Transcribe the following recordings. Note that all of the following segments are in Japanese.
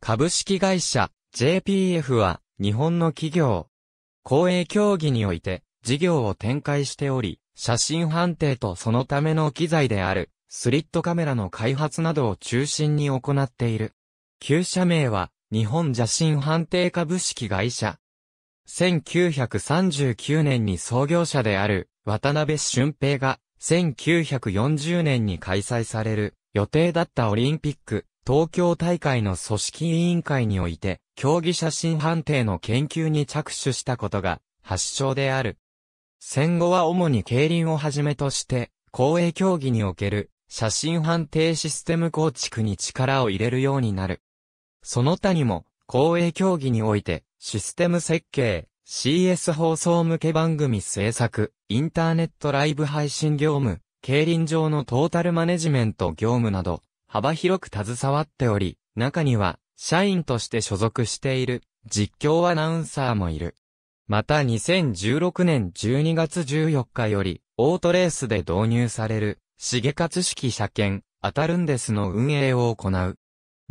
株式会社 JPF は日本の企業。公営競技において事業を展開しており、写真判定とそのための機材であるスリットカメラの開発などを中心に行っている。旧社名は日本写真判定株式会社。1939年に創業者である渡辺俊平が1940年に開催される予定だったオリンピック東京大会の組織委員会において、競技写真判定の研究に着手したことが発祥である。戦後は主に競輪をはじめとして、公営競技における写真判定システム構築に力を入れるようになる。その他にも、公営競技において、システム設計、CS 放送向け番組制作、インターネットライブ配信業務、競輪場のトータルマネジメント業務など、幅広く携わっており、中には、社員として所属している、実況アナウンサーもいる。また2016年12月14日より、オートレースで導入される、重勝式車検、当たるんですの運営を行う。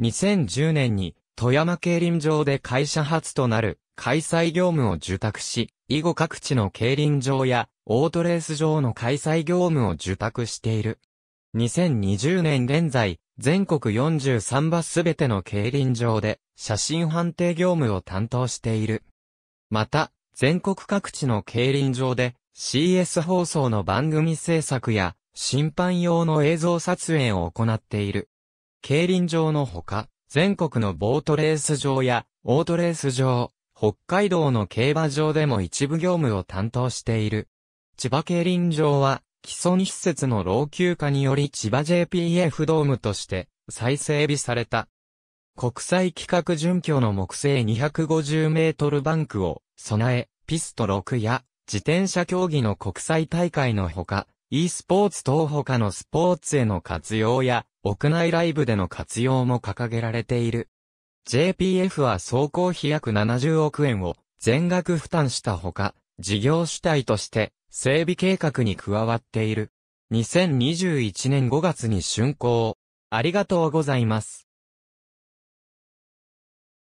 2010年に、富山競輪場で会社初となる、開催業務を受託し、以後各地の競輪場や、オートレース場の開催業務を受託している。2020年現在、全国43場すべての競輪場で写真判定業務を担当している。また、全国各地の競輪場で CS 放送の番組制作や審判用の映像撮影を行っている。競輪場のほか、全国のボートレース場やオートレース場、北海道の競馬場でも一部業務を担当している。千葉競輪場は既存施設の老朽化により千葉 JPF ドームとして再整備された。国際規格準拠の木製250メートルバンクを備え、ピスト6や自転車競技の国際大会のほか、e スポーツ等ほかのスポーツへの活用や屋内ライブでの活用も掲げられている。JPF は総工費約70億円を全額負担したほか、事業主体として整備計画に加わっている。2021年5月に竣工。ありがとうございます。